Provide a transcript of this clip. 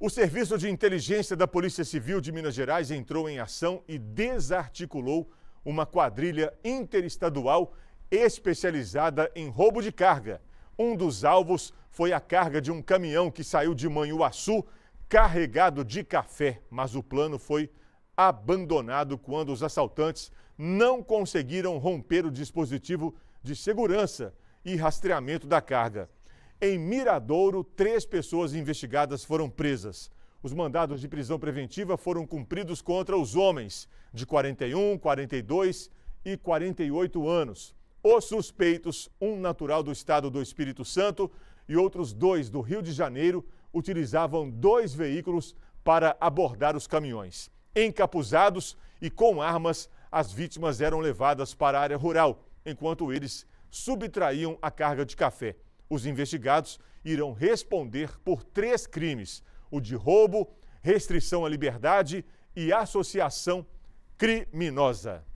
O Serviço de Inteligência da Polícia Civil de Minas Gerais entrou em ação e desarticulou uma quadrilha interestadual especializada em roubo de carga. Um dos alvos foi a carga de um caminhão que saiu de Manhuaçu carregado de café, mas o plano foi abandonado quando os assaltantes não conseguiram romper o dispositivo de segurança e rastreamento da carga. Em Miradouro, três pessoas investigadas foram presas. Os mandados de prisão preventiva foram cumpridos contra os homens de 41, 42 e 48 anos. Os suspeitos, um natural do estado do Espírito Santo e outros dois do Rio de Janeiro, utilizavam dois veículos para abordar os caminhões. Encapuzados e com armas, as vítimas eram levadas para a área rural, enquanto eles subtraíam a carga de café. Os investigados irão responder por três crimes: o de roubo, restrição à liberdade e associação criminosa.